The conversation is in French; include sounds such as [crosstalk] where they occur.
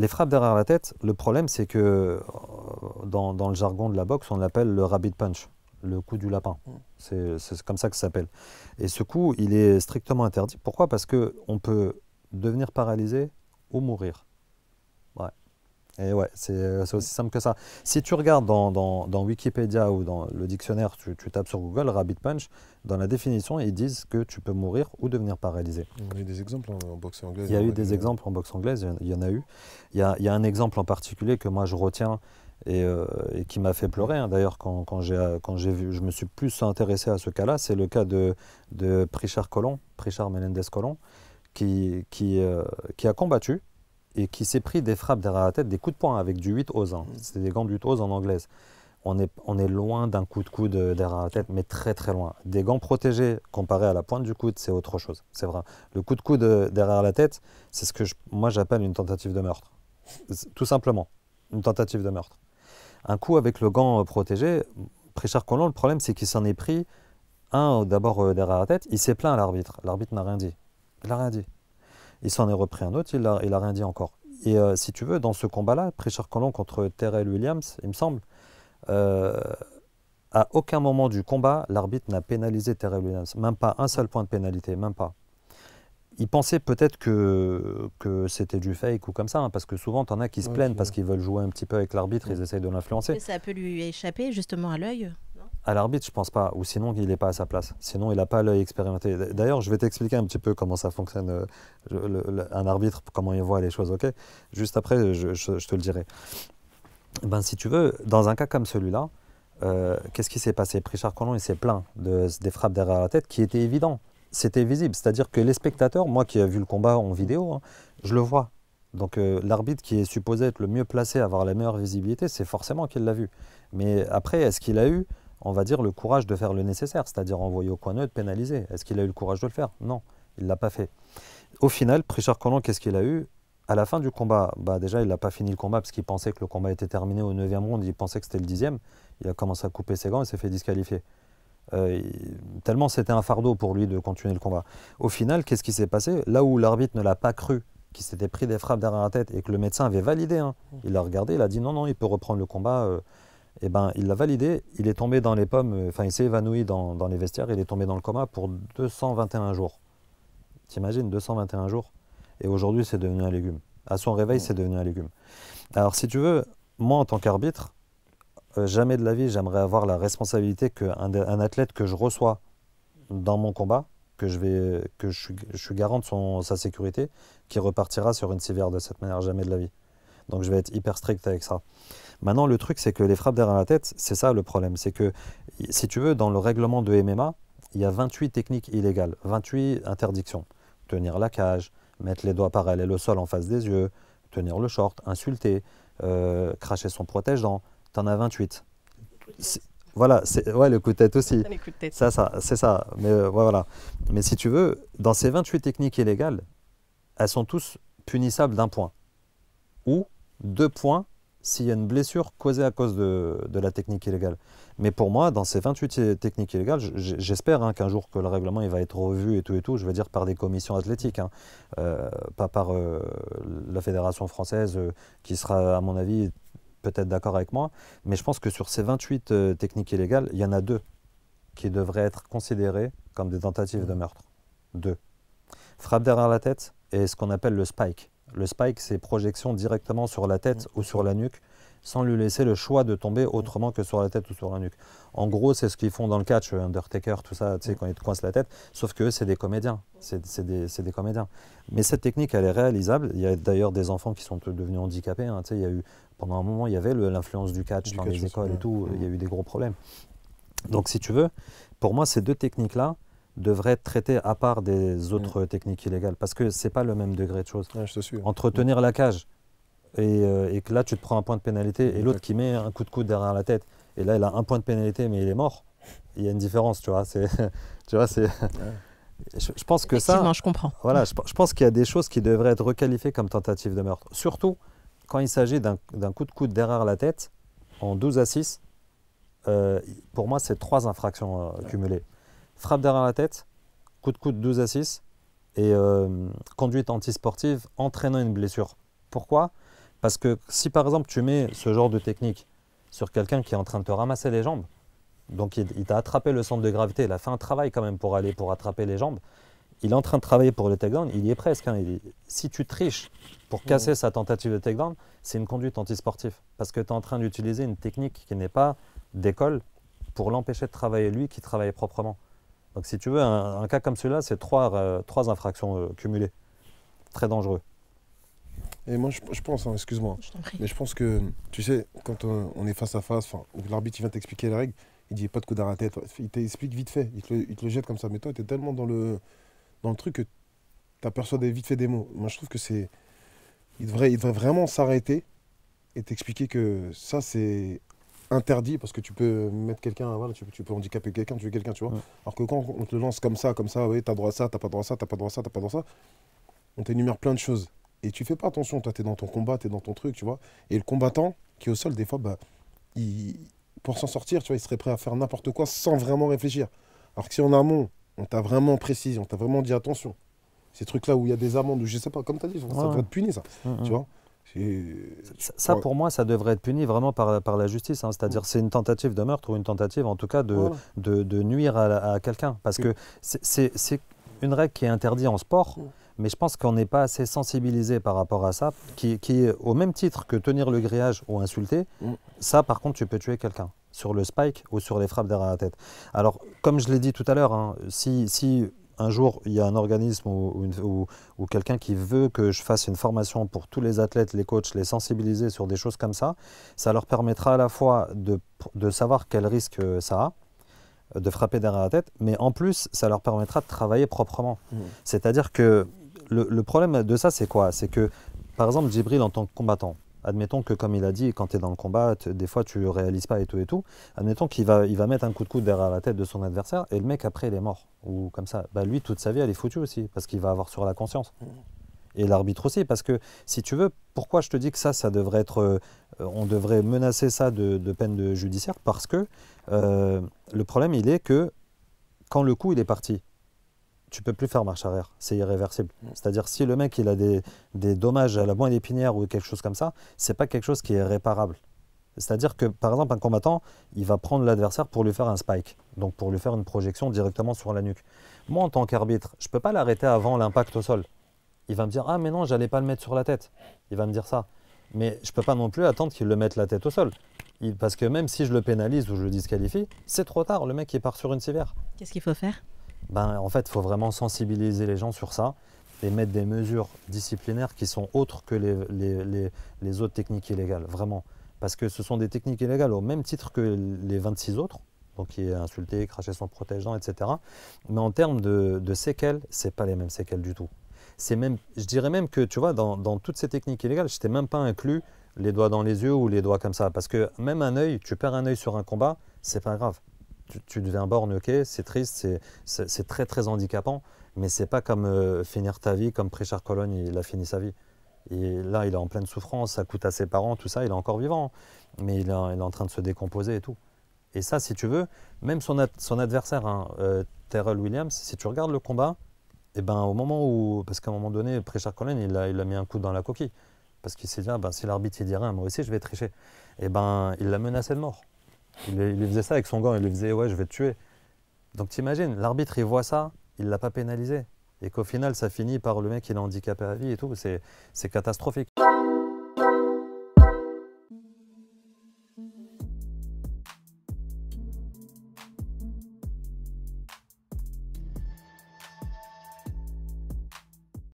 Les frappes derrière la tête, le problème c'est que euh, dans, le jargon de la boxe, on l'appelle le rabbit punch, le coup du lapin. Mm. C'est comme ça que ça s'appelle. Et ce coup, il est strictement interdit. Pourquoi Parce qu'on peut devenir paralysé ou mourir. Et ouais, euh, c'est aussi simple que ça. Si tu regardes dans, dans, dans Wikipédia ou dans le dictionnaire, tu, tu, tapes sur Google Rabbit Punch, dans la définition, ils disent que tu peux mourir ou devenir paralysé. Il y a eu des exemples en, boxe anglaise. Il y a eu des exemples en boxe anglaise, il y en a eu. Il y a, il y a un exemple en particulier que moi je retiens et, euh, qui m'a fait pleurer. Hein. D'ailleurs, quand, quand j'ai vu, je me suis plus intéressé à ce cas-là, c'est le cas de, de Prichard Colomb, Prichard Menendez Colomb, qui, qui, euh, qui a combattu qui s'est pris des frappes derrière la tête, des coups de poing avec du 8 aux C'est des gants du 8 en anglaise. On est, on est loin d'un coup de coude euh, derrière la tête, mais très très loin. Des gants protégés comparé à la pointe du coude, c'est autre chose. C'est vrai. Le coup de coude euh, derrière la tête, c'est ce que moi j'appelle une tentative de meurtre. Tout simplement, une tentative de meurtre. Un coup avec le gant euh, protégé, Richard Collon, le problème c'est qu'il s'en est pris un d'abord derrière la tête, il s'est plaint à l'arbitre. L'arbitre n'a rien dit. Il n'a rien dit. Il s'en est repris un autre, il n'a il a rien dit encore. Et euh, si tu veux, dans ce combat-là, prichard Colomb contre Terrell Williams, il me semble, euh, à aucun moment du combat, l'arbitre n'a pénalisé Terrell Williams. Même pas un seul point de pénalité, même pas. Il pensait peut-être que, que c'était du fake ou comme ça, hein, parce que souvent, tu en as qui se plaignent parce qu'ils veulent jouer un petit peu avec l'arbitre, ils essayent de l'influencer. Ça peut lui échapper justement à l'œil à l'arbitre, je pense pas. Ou sinon, il n'est pas à sa place. Sinon, il n'a pas l'œil expérimenté. D'ailleurs, je vais t'expliquer un petit peu comment ça fonctionne, euh, un arbitre, comment il voit les choses, ok Juste après, je, te le dirai. Ben, si tu veux, dans un cas comme celui-là, euh, qu'est-ce qui s'est passé Prichard Collomb, il s'est plaint de, des frappes derrière la tête qui étaient évidentes. C'était visible. C'est-à-dire que les spectateurs, moi qui ai vu le combat en vidéo, hein, je le vois. Donc euh, l'arbitre qui est supposé être le mieux placé, avoir la meilleure visibilité, c'est forcément qu'il l'a vu. Mais après, est-ce qu'il a eu on va dire, le courage de faire le nécessaire, c'est-à-dire envoyer au coin neutre, pénaliser. Est-ce qu'il a eu le courage de le faire Non, il ne l'a pas fait. Au final, Prichard Collant, qu'est-ce qu'il a eu À la fin du combat, bah déjà, il n'a pas fini le combat parce qu'il pensait que le combat était terminé au 9e round, il pensait que c'était le 10e. Il a commencé à couper ses gants et s'est fait disqualifier. Euh, tellement c'était un fardeau pour lui de continuer le combat. Au final, qu'est-ce qui s'est passé Là où l'arbitre ne l'a pas cru, qui s'était pris des frappes derrière la tête et que le médecin avait validé, hein, il a regardé, il a dit non, non, il peut reprendre le combat. Euh, eh ben, il l'a validé, il est tombé dans les pommes, euh, enfin il s'est évanoui dans, les vestiaires, il est tombé dans le coma pour 221 jours. T'imagines, 221 jours Et aujourd'hui, c'est devenu un légume. À son réveil, mmh. c'est devenu un légume. Alors si tu veux, moi en tant qu'arbitre, euh, jamais de la vie, j'aimerais avoir la responsabilité qu'un athlète que je reçois dans mon combat, que je, vais, que je, suis garant de son, sa sécurité, qui repartira sur une civière de cette manière, jamais de la vie. Donc je vais être hyper strict avec ça. Maintenant, le truc, c'est que les frappes derrière la tête, c'est ça le problème. C'est que, si tu veux, dans le règlement de MMA, il y a 28 techniques illégales, 28 interdictions. Tenir la cage, mettre les doigts parallèles le sol en face des yeux, tenir le short, insulter, euh, cracher son protège-dent. T'en as 28. Voilà, c'est ouais, le coup de tête aussi. Ça, ça, c'est ça. Mais euh, voilà. Mais si tu veux, dans ces 28 techniques illégales, elles sont tous punissables d'un point ou deux points s'il y a une blessure causée à cause de, la technique illégale. Mais pour moi, dans ces 28 techniques illégales, j'espère hein, qu'un jour que le règlement il va être revu et tout et tout, je veux dire par des commissions athlétiques, hein, euh, pas par euh, la fédération française euh, qui sera à mon avis peut-être d'accord avec moi, mais je pense que sur ces 28 techniques illégales, il y en a deux qui devraient être considérées comme des tentatives de meurtre. Deux. Frappe derrière la tête et ce qu'on appelle le spike. Le spike, c'est projection directement sur la tête ou sur la nuque, sans lui laisser le choix de tomber autrement que sur la tête ou sur la nuque. En gros, c'est ce qu'ils font dans le catch, euh, Undertaker, tout ça, tu sais, quand ils te coincent la tête. Sauf que c'est des comédiens. C'est des, comédiens. Mais cette technique, elle est réalisable. Il y a d'ailleurs des enfants qui sont devenus handicapés. Hein. tu sais, il y a eu, pendant un moment, il y avait l'influence du catch dans les écoles et tout. Il y a eu des gros problèmes. Donc, si tu veux, pour moi, ces deux techniques-là, devrait être traité à part des mm. autres techniques illégales parce que c'est pas le même degré de choses. Ouais, Entretenir la cage euh, et, que là tu te prends un point de pénalité et l'autre qui met un coup de coude derrière la tête et là il a un point de pénalité mais il est mort. Il y a une différence, tu vois. C'est, [laughs] tu vois, c'est. Je, pense que ça. je comprends. Voilà, je, pense qu'il y a des choses qui devraient être requalifiées comme tentative de meurtre. Surtout quand il s'agit d'un coup de coude derrière la tête en 12 à 6. Euh, pour moi, c'est trois infractions euh, cumulées frappe derrière la tête, coup de coude 12 à 6, et euh, conduite antisportive entraînant une blessure. Pourquoi Parce que si par exemple tu mets ce genre de technique sur quelqu'un qui est en train de te ramasser les jambes, donc il, t'a attrapé le centre de gravité, il a fait un travail quand même pour aller pour attraper les jambes, il est en train de travailler pour le takedown, il y est presque. Hein. si tu triches pour casser sa tentative de takedown, c'est une conduite antisportive, parce que tu es en train d'utiliser une technique qui n'est pas d'école pour l'empêcher de travailler lui qui travaille proprement. Donc si tu veux, un, cas comme celui-là, c'est trois, euh, trois, infractions euh, cumulées. Très dangereux. Et moi, je, pense, hein, excuse-moi, mais je pense que, tu sais, quand on, est face à face, l'arbitre vient t'expliquer la règle, il dit pas de coup d'arrêt à tête, il t'explique vite fait, il te, le, jette comme ça, mais toi, tu es tellement dans le, dans le truc que tu aperçois vite fait des mots. Moi, je trouve que c'est. Il devrait, il devrait vraiment s'arrêter et t'expliquer que ça, c'est interdit parce que tu peux mettre quelqu'un, voilà, tu, tu, peux handicaper quelqu'un, tu veux quelqu'un, tu vois. Alors que quand on te lance comme ça, comme ça, oui, t'as droit à ça, t'as pas droit à ça, t'as pas droit à ça, t'as pas droit ça, on t'énumère plein de choses. Et tu fais pas attention, toi, t'es dans ton combat, t'es dans ton truc, tu vois. Et le combattant qui est au sol, des fois, bah, il, pour s'en sortir, tu vois, il serait prêt à faire n'importe quoi sans vraiment réfléchir. Alors que si en amont, on t'a vraiment précisé, on t'a vraiment dit attention, ces trucs là où il y a des amendes ou je sais pas, comme t'as dit, ça va te punir ça. tu vois ça, ça, pour moi, ça devrait être puni vraiment par, par la justice. Hein. C'est-à-dire, mm. c'est une tentative de meurtre ou une tentative, en tout cas, de, de, nuire à, quelqu'un. Parce mm. que c'est une règle qui est interdite en sport, mm. mais je pense qu'on n'est pas assez sensibilisé par rapport à ça, qui, qui, est au même titre que tenir le grillage ou insulter. Ça, par contre, tu peux tuer quelqu'un sur le spike ou sur les frappes derrière la tête. Alors, comme je l'ai dit tout à l'heure, hein, si, si un jour il y a un organisme ou, quelqu'un qui veut que je fasse une formation pour tous les athlètes, les coachs, les sensibiliser sur des choses comme ça, ça leur permettra à la fois de, savoir quel risque euh, ça a, euh, de frapper derrière la tête, mais en plus, ça leur permettra de travailler proprement. Mmh. C'est-à-dire que le, le, problème de ça, c'est quoi C'est que, par exemple, Djibril, en tant que combattant, Admettons que, comme il a dit, quand tu es dans le combat, des fois tu réalises pas et tout et tout. Admettons qu'il va, il va mettre un coup de coude derrière la tête de son adversaire et le mec après il est mort. Ou comme ça. Bah, lui, toute sa vie, elle est foutue aussi parce qu'il va avoir sur la conscience. Mm. Et l'arbitre aussi, parce que si tu veux, pourquoi je te dis que ça, ça devrait être. Euh, on devrait menacer ça de, peine de judiciaire Parce que euh, le problème, il est que quand le coup il est parti, tu peux plus faire marche arrière, c'est irréversible. C'est-à-dire si le mec il a des, dommages à la moelle épinière ou quelque chose comme ça, c'est pas quelque chose qui est réparable. C'est-à-dire que par exemple un combattant, il va prendre l'adversaire pour lui faire un spike, donc pour lui faire une projection directement sur la nuque. Moi en tant qu'arbitre, je peux pas l'arrêter avant l'impact au sol. Il va me dire ah mais non j'allais pas le mettre sur la tête. Il va me dire ça. Mais je peux pas non plus attendre qu'il le mette la tête au sol. parce que même si je le pénalise ou je le disqualifie, c'est trop tard. Le mec il part sur une civière. Qu'est-ce qu'il faut faire ben, en fait, il faut vraiment sensibiliser les gens sur ça et mettre des mesures disciplinaires qui sont autres que les, autres techniques illégales, vraiment. Parce que ce sont des techniques illégales au même titre que les 26 autres, donc qui est insulté, craché son protégeant, etc. Mais en termes de, séquelles, ce pas les mêmes séquelles du tout. même, je dirais même que, tu vois, dans, toutes ces techniques illégales, je n'étais même pas inclus les doigts dans les yeux ou les doigts comme ça. Parce que même un œil, tu perds un œil sur un combat, c'est pas grave tu, deviens borne, ok, c'est triste, c'est très très handicapant, mais c'est pas comme euh, finir ta vie comme Préchard Cologne, il a fini sa vie. Et là, il est en pleine souffrance, ça coûte à ses parents, tout ça, il est encore vivant, mais il, est en train de se décomposer et tout. Et ça, si tu veux, même son, adversaire, hein, euh, Terrell Williams, si tu regardes le combat, et eh ben, au moment où, parce qu'à un moment donné, Préchard cologne il a, il a mis un coup dans la coquille, parce qu'il s'est dit, ah ben, si l'arbitre il dit rien, moi aussi je vais tricher. Et eh ben, il l'a menacé de mort. Il, il faisait ça avec son gant, il lui faisait Ouais, je vais te tuer. Donc t'imagines, l'arbitre, il voit ça, il ne l'a pas pénalisé. Et qu'au final, ça finit par le mec, il est handicapé à vie et tout. C'est catastrophique.